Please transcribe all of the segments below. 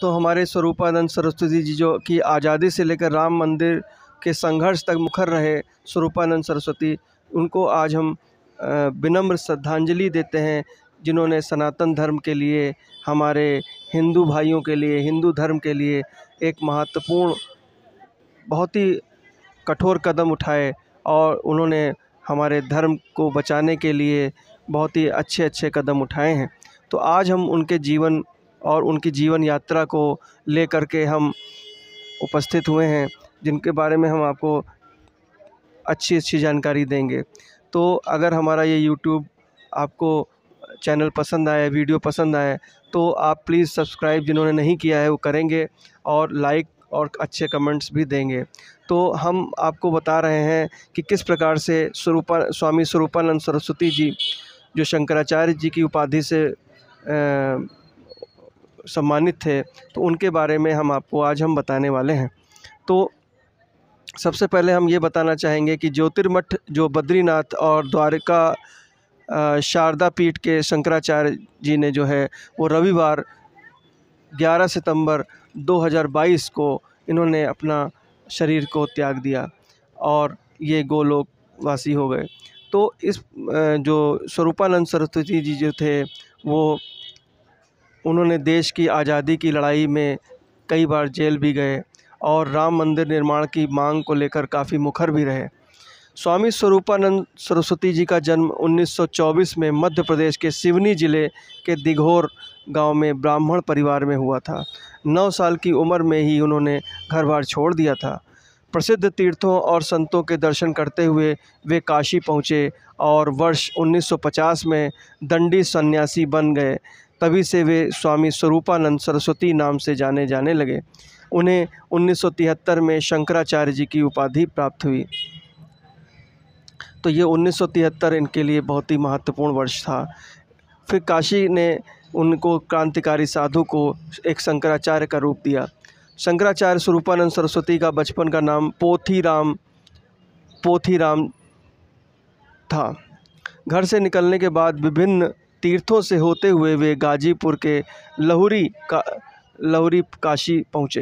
तो हमारे स्वरूपानंद सरस्वती जी जो की आज़ादी से लेकर राम मंदिर के संघर्ष तक मुखर रहे स्वरूपानंद सरस्वती उनको आज हम विनम्र श्रद्धांजलि देते हैं जिन्होंने सनातन धर्म के लिए हमारे हिंदू भाइयों के लिए हिंदू धर्म के लिए एक महत्वपूर्ण बहुत ही कठोर कदम उठाए और उन्होंने हमारे धर्म को बचाने के लिए बहुत ही अच्छे अच्छे कदम उठाए हैं तो आज हम उनके जीवन और उनकी जीवन यात्रा को ले कर के हम उपस्थित हुए हैं जिनके बारे में हम आपको अच्छी अच्छी जानकारी देंगे तो अगर हमारा ये यूट्यूब आपको चैनल पसंद आए वीडियो पसंद आए तो आप प्लीज़ सब्सक्राइब जिन्होंने नहीं किया है वो करेंगे और लाइक और अच्छे कमेंट्स भी देंगे तो हम आपको बता रहे हैं कि किस प्रकार से स्वरूपा स्वामी स्वरूपानंद सरस्वती जी जो शंकराचार्य जी की उपाधि से आ, सम्मानित थे तो उनके बारे में हम आपको आज हम बताने वाले हैं तो सबसे पहले हम ये बताना चाहेंगे कि ज्योतिर्मठ जो बद्रीनाथ और द्वारका शारदा पीठ के शंकराचार्य जी ने जो है वो रविवार 11 सितंबर 2022 को इन्होंने अपना शरीर को त्याग दिया और ये गोलोकवासी हो गए तो इस जो स्वरूपानंद सरस्वती जी जो थे वो उन्होंने देश की आज़ादी की लड़ाई में कई बार जेल भी गए और राम मंदिर निर्माण की मांग को लेकर काफ़ी मुखर भी रहे स्वामी स्वरूपानंद सरस्वती जी का जन्म 1924 में मध्य प्रदेश के सिवनी जिले के दिघोर गांव में ब्राह्मण परिवार में हुआ था नौ साल की उम्र में ही उन्होंने घर बार छोड़ दिया था प्रसिद्ध तीर्थों और संतों के दर्शन करते हुए वे काशी पहुँचे और वर्ष 1950 में दंडी सन्यासी बन गए तभी से वे स्वामी स्वरूपानंद सरस्वती नाम से जाने जाने लगे उन्हें 1973 में शंकराचार्य जी की उपाधि प्राप्त हुई तो ये 1973 इनके लिए बहुत ही महत्वपूर्ण वर्ष था फिर काशी ने उनको क्रांतिकारी साधु को एक शंकराचार्य का रूप दिया शंकराचार्य स्वरूपानंद सरस्वती का बचपन का नाम पोथीराम पोथीराम था घर से निकलने के बाद विभिन्न तीर्थों से होते हुए वे गाजीपुर के लहुरी का लहुरी काशी पहुँचे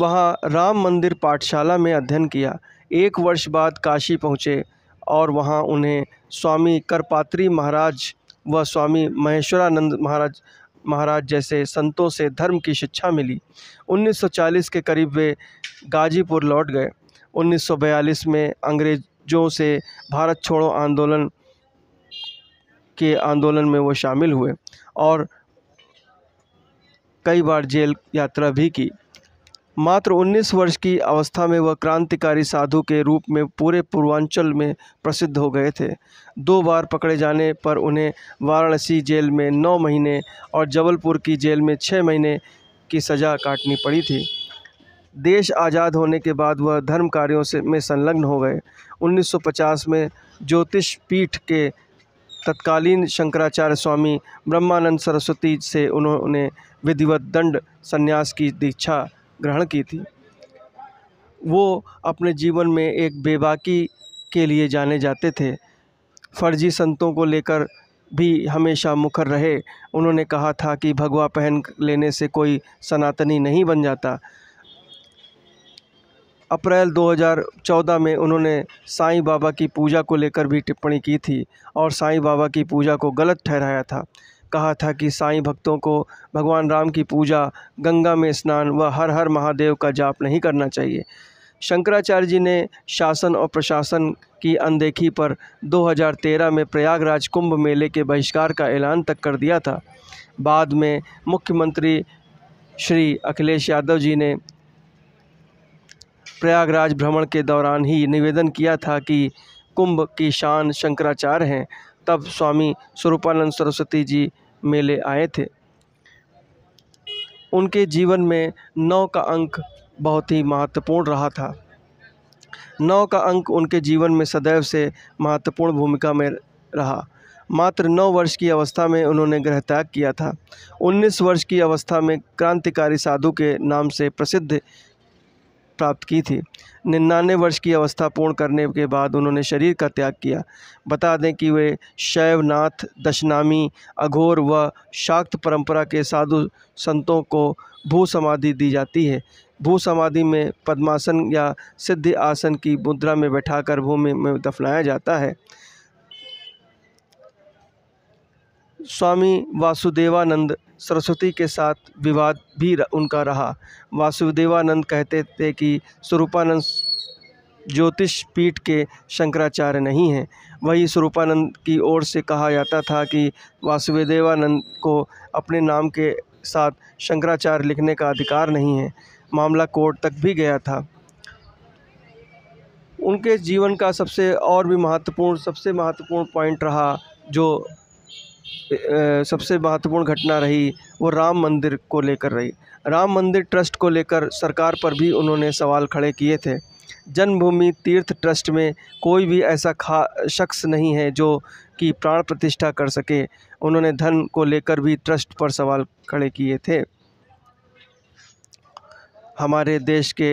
वहाँ राम मंदिर पाठशाला में अध्ययन किया एक वर्ष बाद काशी पहुँचे और वहाँ उन्हें स्वामी करपात्री महाराज व स्वामी महेश्वरानंद महाराज महाराज जैसे संतों से धर्म की शिक्षा मिली 1940 के करीब वे गाजीपुर लौट गए 1942 में अंग्रेजों से भारत छोड़ो आंदोलन के आंदोलन में वो शामिल हुए और कई बार जेल यात्रा भी की मात्र 19 वर्ष की अवस्था में वह क्रांतिकारी साधु के रूप में पूरे पूर्वांचल में प्रसिद्ध हो गए थे दो बार पकड़े जाने पर उन्हें वाराणसी जेल में नौ महीने और जबलपुर की जेल में छः महीने की सज़ा काटनी पड़ी थी देश आज़ाद होने के बाद वह धर्म कार्यों से में संलग्न हो गए 1950 में ज्योतिष पीठ के तत्कालीन शंकराचार्य स्वामी ब्रह्मानंद सरस्वती से उन्होंने विधिवत दंड संन्यास की दीक्षा ग्रहण की थी वो अपने जीवन में एक बेबाकी के लिए जाने जाते थे फर्जी संतों को लेकर भी हमेशा मुखर रहे उन्होंने कहा था कि भगवा पहन लेने से कोई सनातनी नहीं बन जाता अप्रैल 2014 में उन्होंने साईं बाबा की पूजा को लेकर भी टिप्पणी की थी और साईं बाबा की पूजा को गलत ठहराया था कहा था कि साईं भक्तों को भगवान राम की पूजा गंगा में स्नान व हर हर महादेव का जाप नहीं करना चाहिए शंकराचार्य जी ने शासन और प्रशासन की अनदेखी पर 2013 में प्रयागराज कुंभ मेले के बहिष्कार का ऐलान तक कर दिया था बाद में मुख्यमंत्री श्री अखिलेश यादव जी ने प्रयागराज भ्रमण के दौरान ही निवेदन किया था कि कुंभ की शान शंकराचार्य हैं तब स्वामी स्वरूपानंद सरस्वती जी मेले आए थे उनके जीवन में नौ का अंक बहुत ही महत्वपूर्ण रहा था नौ का अंक उनके जीवन में सदैव से महत्वपूर्ण भूमिका में रहा मात्र नौ वर्ष की अवस्था में उन्होंने गृह त्याग किया था उन्नीस वर्ष की अवस्था में क्रांतिकारी साधु के नाम से प्रसिद्ध प्राप्त की थी निन्यानवे वर्ष की अवस्था पूर्ण करने के बाद उन्होंने शरीर का त्याग किया बता दें कि वे शैवनाथ दशनामी अघोर व शाक्त परंपरा के साधु संतों को भू समाधि दी जाती है भू समाधि में पद्मासन या सिद्ध आसन की मुद्रा में बैठाकर भूमि में दफनाया जाता है स्वामी वासुदेवानंद सरस्वती के साथ विवाद भी उनका रहा वासुदेवानंद कहते थे कि स्वरूपानंद ज्योतिष पीठ के शंकराचार्य नहीं हैं वही स्वरूपानंद की ओर से कहा जाता था कि वासुदेवानंद को अपने नाम के साथ शंकराचार्य लिखने का अधिकार नहीं है मामला कोर्ट तक भी गया था उनके जीवन का सबसे और भी महत्वपूर्ण सबसे महत्वपूर्ण पॉइंट रहा जो सबसे महत्वपूर्ण घटना रही वो राम मंदिर को लेकर रही राम मंदिर ट्रस्ट को लेकर सरकार पर भी उन्होंने सवाल खड़े किए थे जन्मभूमि तीर्थ ट्रस्ट में कोई भी ऐसा खा शख्स नहीं है जो कि प्राण प्रतिष्ठा कर सके उन्होंने धन को लेकर भी ट्रस्ट पर सवाल खड़े किए थे हमारे देश के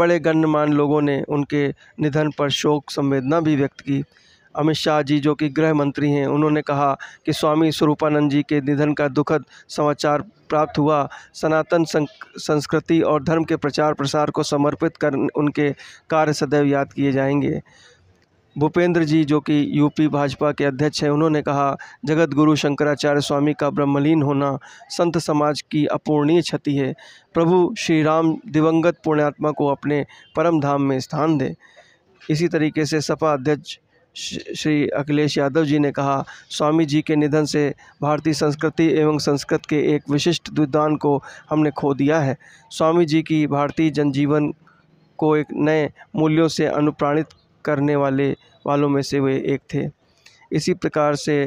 बड़े गणमान्य लोगों ने उनके निधन पर शोक संवेदना भी व्यक्त की अमित शाह जी जो कि गृह मंत्री हैं उन्होंने कहा कि स्वामी स्वरूपानंद जी के निधन का दुखद समाचार प्राप्त हुआ सनातन संस्कृति और धर्म के प्रचार प्रसार को समर्पित कर उनके कार्य सदैव याद किए जाएंगे भूपेंद्र जी जो कि यूपी भाजपा के अध्यक्ष हैं उन्होंने कहा जगत गुरु शंकराचार्य स्वामी का ब्रह्मलीन होना संत समाज की अपूर्णीय क्षति है प्रभु श्री राम दिवंगत पुण्यात्मा को अपने परम धाम में स्थान दें इसी तरीके से सपा अध्यक्ष श्री अखिलेश यादव जी ने कहा स्वामी जी के निधन से भारतीय संस्कृति एवं संस्कृत के एक विशिष्ट विद्वान को हमने खो दिया है स्वामी जी की भारतीय जनजीवन को एक नए मूल्यों से अनुप्राणित करने वाले वालों में से वे एक थे इसी प्रकार से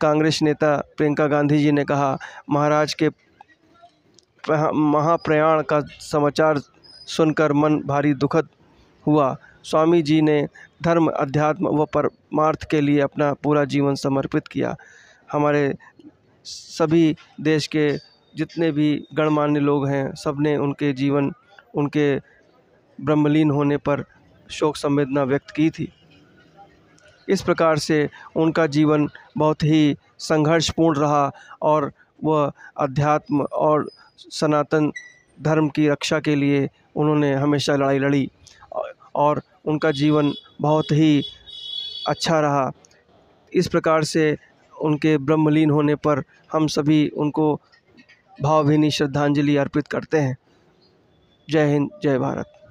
कांग्रेस नेता प्रियंका गांधी जी ने कहा महाराज के महाप्रयाण का समाचार सुनकर मन भारी दुखद हुआ स्वामी जी ने धर्म अध्यात्म व परमार्थ के लिए अपना पूरा जीवन समर्पित किया हमारे सभी देश के जितने भी गणमान्य लोग हैं सब ने उनके जीवन उनके ब्रह्मलीन होने पर शोक संवेदना व्यक्त की थी इस प्रकार से उनका जीवन बहुत ही संघर्षपूर्ण रहा और वह अध्यात्म और सनातन धर्म की रक्षा के लिए उन्होंने हमेशा लड़ाई लड़ी और उनका जीवन बहुत ही अच्छा रहा इस प्रकार से उनके ब्रह्मलीन होने पर हम सभी उनको भावभीनी श्रद्धांजलि अर्पित करते हैं जय हिंद जय भारत